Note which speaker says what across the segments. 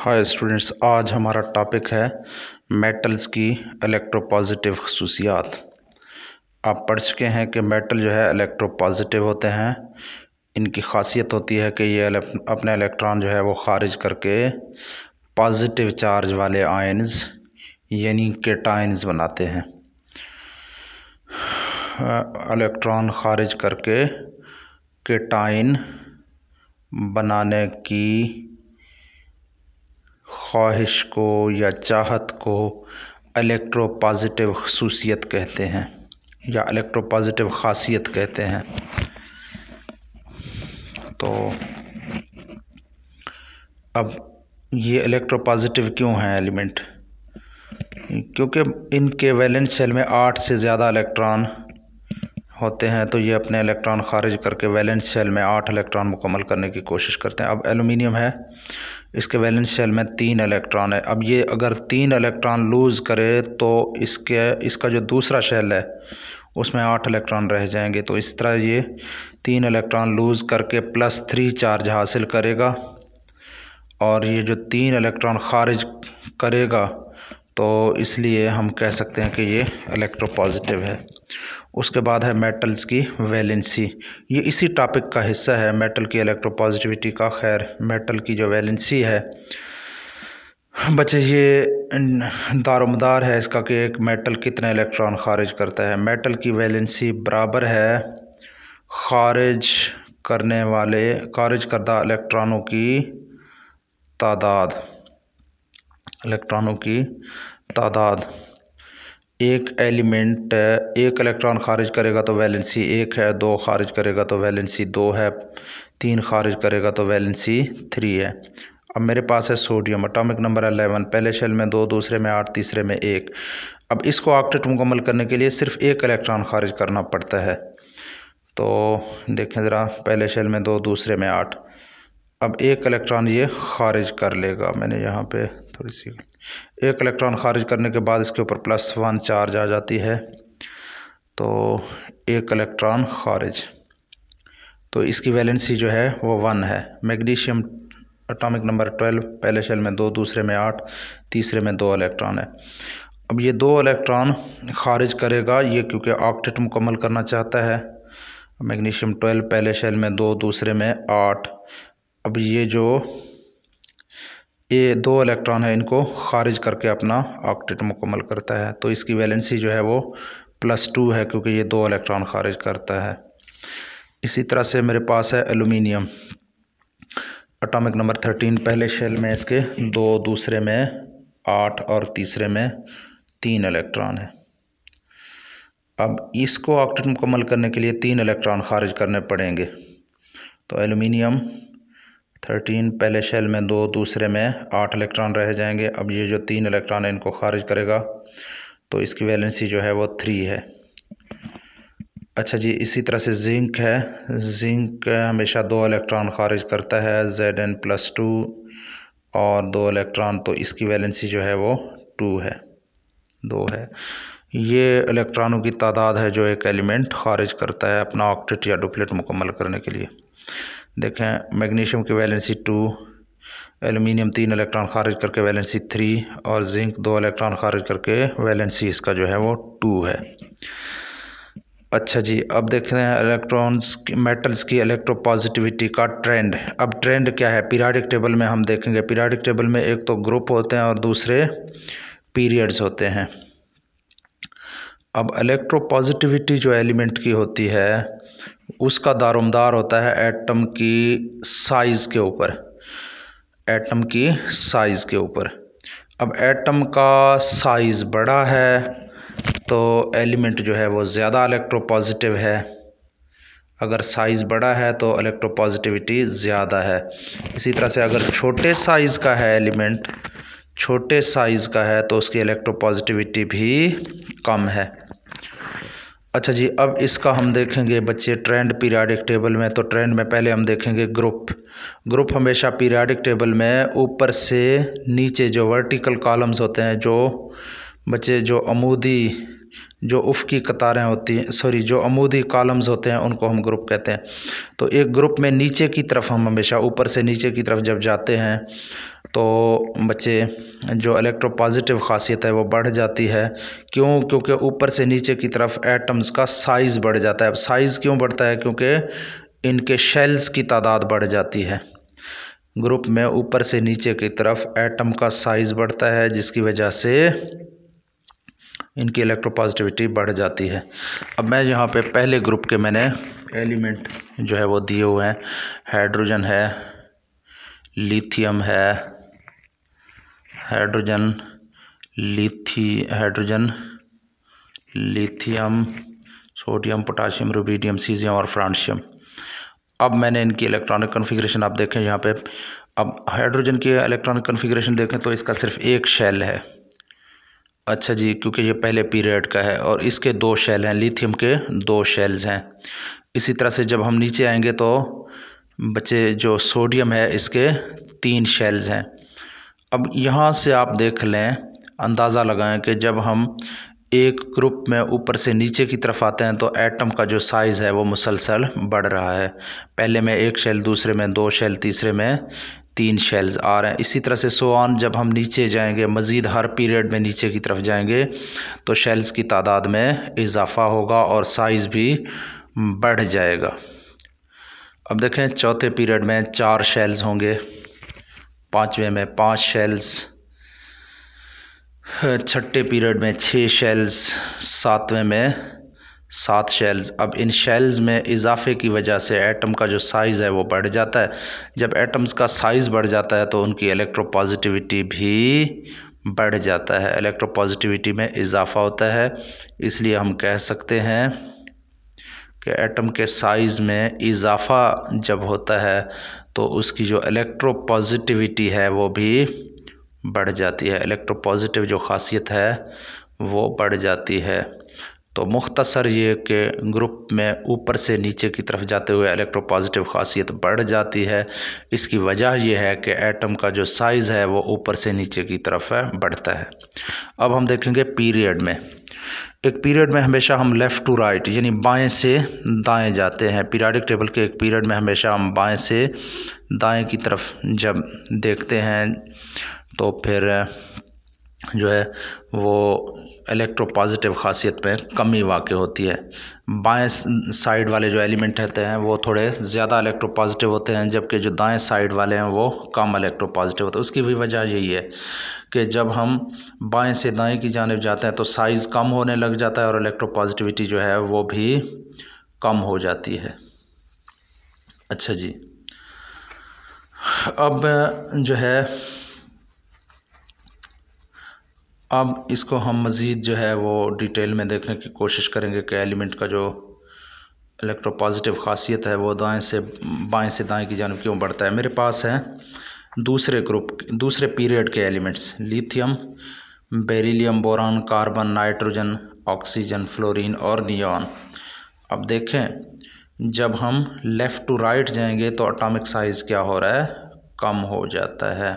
Speaker 1: hi students आज हमारा topic है मेटल्स की इलेक्ट्रोपॉजिटिव खसूसियात आप पढ़ चुके हैं कि मेटल जो है इलेक्ट्रोपॉजिटिव होते हैं इनकी खासियत होती है कि ये अपने इलेक्ट्रॉन जो है वो खारिज करके पॉजिटिव चार्ज वाले आयन्स यानी केटाइन्स बनाते हैं इलेक्ट्रॉन खारिज करके केटाइन बनाने की ख्वाहिश को या चाहत को पॉजिटिव खसूसियत कहते हैं या पॉजिटिव खासियत कहते हैं तो अब ये पॉजिटिव क्यों हैं एलिमेंट क्योंकि इनके वैलेंस सेल में आठ से ज़्यादा इलेक्ट्रॉन होते हैं तो ये अपने इलेक्ट्रॉन खारिज करके वैलेंस शेल में आठ इलेक्ट्रॉन मुकम्मल करने की कोशिश करते हैं अब एलुमिनियम है इसके वैलेंस शेल में तीन इलेक्ट्रॉन है अब ये अगर तीन इलेक्ट्रॉन लूज़ करे तो इसके इसका जो दूसरा शेल है उसमें आठ इलेक्ट्रॉन रह जाएंगे तो इस तरह ये तीन इलेक्ट्रॉन लूज़ करके प्लस थ्री चार्ज हासिल करेगा और ये जो तीन इलेक्ट्रॉन खारिज करेगा तो इसलिए हम कह सकते हैं कि ये इलेक्ट्रो पॉजिटिव है उसके बाद है मेटल्स की वैलेंसी ये इसी टॉपिक का हिस्सा है मेटल की इलेक्ट्रोपॉजिटिविटी का खैर मेटल की जो वैलेंसी है बच्चे ये दारोमदार है इसका कि एक मेटल कितने इलेक्ट्रॉन खारिज करता है मेटल की वैलेंसी बराबर है खारिज करने वाले खारिज करदा इलेक्ट्रॉनों की तादाद इलेक्ट्रॉनों की तादाद एक एलिमेंट एक इलेक्ट्रॉन खारिज करेगा तो वैलेंसी एक है दो खारिज करेगा तो वैलेंसी दो है तीन खारिज करेगा तो वैलेंसी थ्री है अब मेरे पास है सोडियम अटोमिक नंबर अलेवन पहले शेल में दो दूसरे में आठ तीसरे में एक अब इसको ऑक्टेट मुकम्मल करने के लिए सिर्फ एक इलेक्ट्रॉन खारिज करना पड़ता है तो देखें ज़रा पहले शेल में दो दूसरे में आठ अब एक इलेक्ट्रॉन ये खारिज कर लेगा मैंने यहाँ पे थोड़ी सी एक इलेक्ट्रॉन खारिज करने के बाद इसके ऊपर प्लस वन चार्ज आ जाती है तो एक इलेक्ट्रॉन खारिज तो इसकी वैलेंसी जो है वो वन है मैग्नीशियम एटॉमिक नंबर ट्वेल्व पहले शेल में दो दूसरे में आठ तीसरे में दो इलेक्ट्रॉन है अब ये दो इलेक्ट्रॉन खारिज करेगा ये क्योंकि ऑक्टेट मुकम्मल करना चाहता है मैग्नीशियम ट्वेल्व पहले शेल में दो दूसरे में आठ अब ये जो ये दो इलेक्ट्रॉन है इनको खारिज करके अपना ऑक्टेट मुकम्मल करता है तो इसकी वैलेंसी जो है वो प्लस टू है क्योंकि ये दो इलेक्ट्रॉन खारिज करता है इसी तरह से मेरे पास है एलुमिनियम अटोमिक नंबर थर्टीन पहले शेल में इसके दो दूसरे में आठ और तीसरे में तीन इलेक्ट्रॉन है अब इसको ऑक्टेट मुकम्मल करने के लिए तीन इलेक्ट्रॉन खारिज करने पड़ेंगे तो एलुमिनियम थर्टीन पहले शेल में दो दूसरे में आठ इलेक्ट्रॉन रह जाएंगे अब ये जो तीन इलेक्ट्रॉन है इनको खारिज करेगा तो इसकी वैलेंसी जो है वो थ्री है अच्छा जी इसी तरह से जिंक है जिंक हमेशा दो इलेक्ट्रॉन खारिज करता है जेड एन प्लस टू और दो इलेक्ट्रॉन तो इसकी वैलेंसी जो है वो टू है दो है ये इलेक्ट्रॉनों की तादाद है जो एक एलिमेंट खारिज करता है अपना ऑक्टेट या डुप्लेट मुकम्मल करने के लिए देखें मैग्नीशियम की वैलेंसी टू एलुमिनियम तीन इलेक्ट्रॉन खारिज करके वैलेंसी थ्री और जिंक दो इलेक्ट्रॉन खारिज करके वैलेंसी इसका जो है वो टू है अच्छा जी अब देख रहे हैं इलेक्ट्रॉन्स मेटल्स की इलेक्ट्रो पॉजिटिविटी का ट्रेंड अब ट्रेंड क्या है पीरियाडिक टेबल में हम देखेंगे पीरियाडिक टेबल में एक तो ग्रुप होते हैं और दूसरे पीरियड्स होते हैं अब इलेक्ट्रो पॉजिटिविटी जो एलिमेंट की होती है उसका दारोमदार होता है एटम की साइज़ के ऊपर एटम की साइज़ के ऊपर अब एटम का साइज़ बड़ा है तो एलिमेंट जो है वो ज़्यादा इलेक्ट्रोपॉजिटिव है अगर साइज़ बड़ा है तो इलेक्ट्रोपॉजिटिविटी ज़्यादा है इसी तरह से अगर छोटे साइज़ का है एलिमेंट छोटे साइज़ का है तो उसकी इलेक्ट्रोपॉजिटिविटी भी कम है अच्छा जी अब इसका हम देखेंगे बच्चे ट्रेंड पीरियाडिक टेबल में तो ट्रेंड में पहले हम देखेंगे ग्रुप ग्रुप हमेशा पीरियाडिक टेबल में ऊपर से नीचे जो वर्टिकल कॉलम्स होते हैं जो बच्चे जो अमूदी जो उफ की कतारें होती हैं सॉरी जो अमूदी कॉलम्स होते हैं उनको हम ग्रुप कहते हैं तो एक ग्रुप में नीचे की तरफ हम हमेशा ऊपर से नीचे की तरफ जब जाते हैं तो बच्चे जो पॉजिटिव खासियत है वो बढ़ जाती है क्यों क्योंकि ऊपर से नीचे की तरफ एटम्स का साइज़ बढ़ जाता है अब साइज़ क्यों बढ़ता है क्योंकि इनके शेल्स की तादाद बढ़ जाती है ग्रुप में ऊपर से नीचे की तरफ एटम का साइज़ बढ़ता है जिसकी वजह से इनकी इलेक्ट्रोपॉजिटिविटी बढ़ जाती है अब मैं यहाँ पे पहले ग्रुप के मैंने एलिमेंट जो है वो दिए हुए हैं हाइड्रोजन है लिथियम है हाइड्रोजन लिथी hydrogen lithium sodium potassium rubidium caesium और फ्रांशियम अब मैंने इनकी इलेक्ट्रॉनिक कन्फिग्रेशन आप देखें यहाँ पे अब हाइड्रोजन की इलेक्ट्रॉनिक कन्फिग्रेशन देखें तो इसका सिर्फ एक शेल है अच्छा जी क्योंकि ये पहले पीरियड का है और इसके दो शेल हैं लिथियम के दो शेल्स हैं इसी तरह से जब हम नीचे आएंगे तो बच्चे जो सोडियम है इसके तीन शेल्स हैं अब यहाँ से आप देख लें अंदाज़ा लगाएं कि जब हम एक ग्रुप में ऊपर से नीचे की तरफ आते हैं तो एटम का जो साइज़ है वो मुसलसल बढ़ रहा है पहले में एक शेल दूसरे में दो शेल तीसरे में तीन शेल्स आ रहे हैं इसी तरह से सो ऑन जब हम नीचे जाएंगे मज़ीद हर पीरियड में नीचे की तरफ जाएंगे तो शेल्स की तादाद में इजाफ़ा होगा और साइज़ भी बढ़ जाएगा अब देखें चौथे पीरियड में चार शेल्स होंगे पाँचवें में पाँच शेल्स छठे पीरियड में छः शेल्स सातवें में सात शेल्स अब इन शेल्स में इजाफे की वजह से एटम का जो साइज़ है वो बढ़ जाता है जब एटम्स का साइज़ बढ़ जाता है तो उनकी इलेक्ट्रोपॉजिटिविटी भी बढ़ जाता है इलेक्ट्रोपॉजिटिविटी में इजाफा होता है इसलिए हम कह सकते हैं कि एटम के साइज़ में इजाफा जब होता है तो उसकी जो इलेक्ट्रोपॉजिटिविटी है वो भी बढ़ जाती है इलेक्ट्रोपॉजिटिव जो खासियत है वो बढ़ जाती है तो मुख्तसर ये कि ग्रुप में ऊपर से नीचे की तरफ जाते हुए इलेक्ट्रोपॉजिटिव खासियत बढ़ जाती है इसकी वजह यह है कि एटम का जो साइज़ है वो ऊपर से नीचे की तरफ बढ़ता है अब हम देखेंगे पीरियड में एक पीरियड में हमेशा हम लेफ़्ट टू राइट यानी बाएं से दाएं जाते हैं पीरियडिक टेबल के एक पीरियड में हमेशा हम बाएं से दाएं की तरफ जब देखते हैं तो फिर जो है वो इलेक्ट्रोपॉज़िटिव ख़ासियत पे कमी वाक़ई होती है बाएँ साइड वाले जो एलिमेंट रहते हैं वो थोड़े ज़्यादा इलेक्ट्रोपॉज़िटिव होते हैं जबकि जो दाएँ साइड वाले हैं वो कम इलेक्ट्रोपॉज़िटिव होते हैं उसकी भी वजह यही है कि जब हम बाएँ से दाएँ की जानब जाते हैं तो साइज़ कम होने लग जाता है और इलेक्ट्रोपॉज़िटिविटी जो है वो भी कम हो जाती है अच्छा जी अब जो है अब इसको हम मज़ीद जो है वो डिटेल में देखने की कोशिश करेंगे कि एलिमेंट का जो इलेक्ट्रोपॉजिटिव खासियत है वो दाएं से बाएं से दाएं की जानब क्यों बढ़ता है मेरे पास है दूसरे ग्रुप दूसरे पीरियड के elements lithium beryllium boron carbon nitrogen oxygen fluorine और नियॉन अब देखें जब हम लेफ़्ट टू राइट जाएंगे तो अटामिक साइज़ क्या हो रहा है कम हो जाता है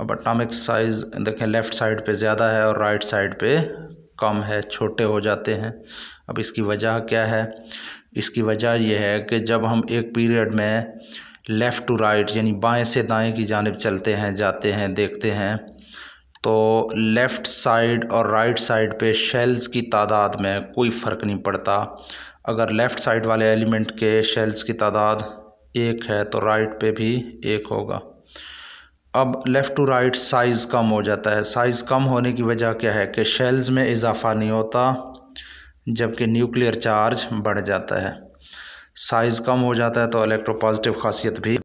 Speaker 1: अब अटामिक साइज़ देखें लेफ़्ट साइड पे ज़्यादा है और राइट साइड पे कम है छोटे हो जाते हैं अब इसकी वजह क्या है इसकी वजह यह है कि जब हम एक पीरियड में लेफ़्ट टू राइट यानी बाएं से दाएं की जानब चलते हैं जाते हैं देखते हैं तो लेफ़्ट साइड और राइट साइड पे शेल्स की तादाद में कोई फ़र्क नहीं पड़ता अगर लेफ़्ट साइड वाले एलिमेंट के शेल्स की तादाद एक है तो राइट पे भी एक होगा अब लेफ़्ट टू राइट साइज़ कम हो जाता है साइज़ कम होने की वजह क्या है कि शेल्स में इजाफा नहीं होता जबकि न्यूक्लियर चार्ज बढ़ जाता है साइज़ कम हो जाता है तो इलेक्ट्रोपॉजिटिव खासियत भी